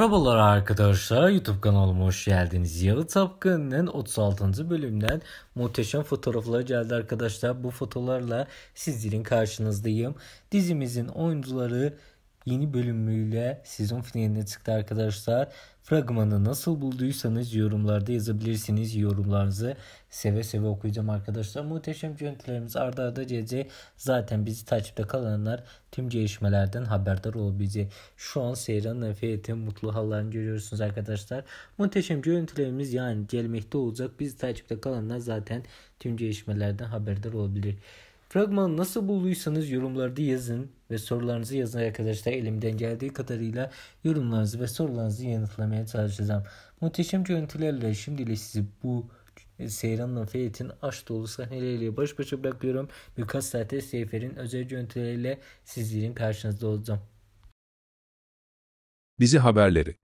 Merhabalar arkadaşlar YouTube kanalıma hoş geldiniz. Yalı Tapkın'ın 36. bölümden muhteşem fotoğraflar geldi arkadaşlar. Bu fotolarla sizlerin karşınızdayım. Dizimizin oyuncuları yeni bölümüyle sezon finaline çıktı arkadaşlar. Fragmanı nasıl bulduysanız yorumlarda yazabilirsiniz. Yorumlarınızı seve seve okuyacağım arkadaşlar. Muhteşem görüntülerimiz arda arda CC. Zaten bizi takipte kalanlar tüm gelişmelerden haberdar olabilecek. Şu an Seyran Efe'nin mutlu hallerini görüyorsunuz arkadaşlar. Muhteşem görüntülerimiz yani gelmekte olacak. Bizi takipte kalanlar zaten tüm gelişmelerden haberdar olabilir. Fragmanı nasıl bulduysanız yorumlarda yazın ve sorularınızı yazın arkadaşlar. Elimden geldiği kadarıyla yorumlarınızı ve sorularınızı yanıtlamaya çalışacağım. Muhteşem görüntülerle şimdilik sizi bu e, Seyran'la Feyet'in aşk dolu sahneleriyle baş başa bırakıyorum. Birkaç saate Seyfer'in özel görüntüleriyle sizlerin karşınızda olacağım. bizi haberleri